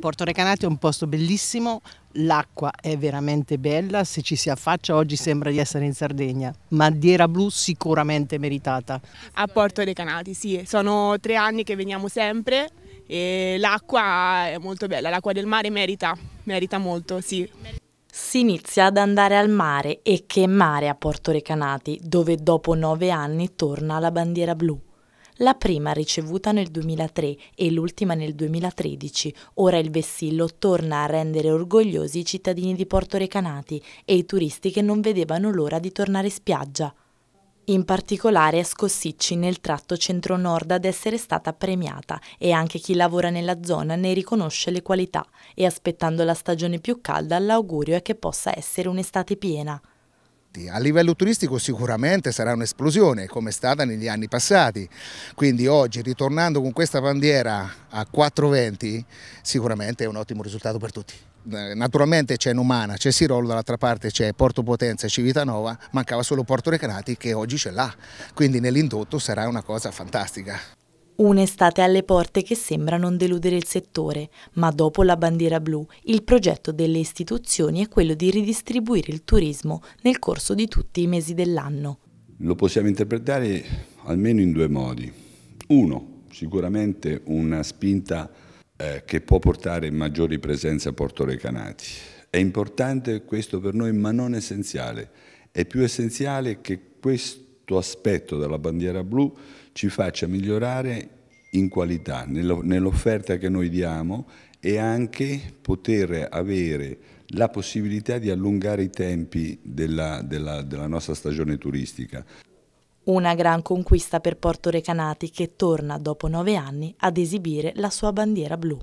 Porto Recanati è un posto bellissimo, l'acqua è veramente bella, se ci si affaccia oggi sembra di essere in Sardegna, bandiera blu sicuramente meritata. A Porto Recanati sì, sono tre anni che veniamo sempre e l'acqua è molto bella, l'acqua del mare merita, merita molto, sì. Si inizia ad andare al mare e che mare a Porto Recanati, dove dopo nove anni torna la bandiera blu la prima ricevuta nel 2003 e l'ultima nel 2013. Ora il vessillo torna a rendere orgogliosi i cittadini di Porto Recanati e i turisti che non vedevano l'ora di tornare in spiaggia. In particolare è Scossicci nel tratto centro-nord ad essere stata premiata e anche chi lavora nella zona ne riconosce le qualità e aspettando la stagione più calda l'augurio è che possa essere un'estate piena effetti. A livello turistico sicuramente sarà un'esplosione come è stata negli anni passati, quindi oggi ritornando con questa bandiera a 420 sicuramente è un ottimo risultato per tutti. Eh, naturalmente c'è Numana, c'è Sirolo, dall'altra parte c'è Porto Potenza e Civitanova, mancava solo Porto Recanati che oggi ce l'ha, quindi nell'indotto sarà una cosa fantastica. Un'estate alle porte che sembra non deludere il settore, ma dopo la bandiera blu, il progetto delle istituzioni è quello di ridistribuire il turismo nel corso di tutti i mesi dell'anno. Lo possiamo interpretare almeno in due modi. Uno, sicuramente una spinta eh, che può portare maggiori presenze a Porto Recanati. È importante questo per noi, ma non essenziale. È più essenziale che questo questo aspetto della bandiera blu ci faccia migliorare in qualità, nell'offerta che noi diamo e anche poter avere la possibilità di allungare i tempi della, della, della nostra stagione turistica. Una gran conquista per Porto Recanati che torna dopo nove anni ad esibire la sua bandiera blu.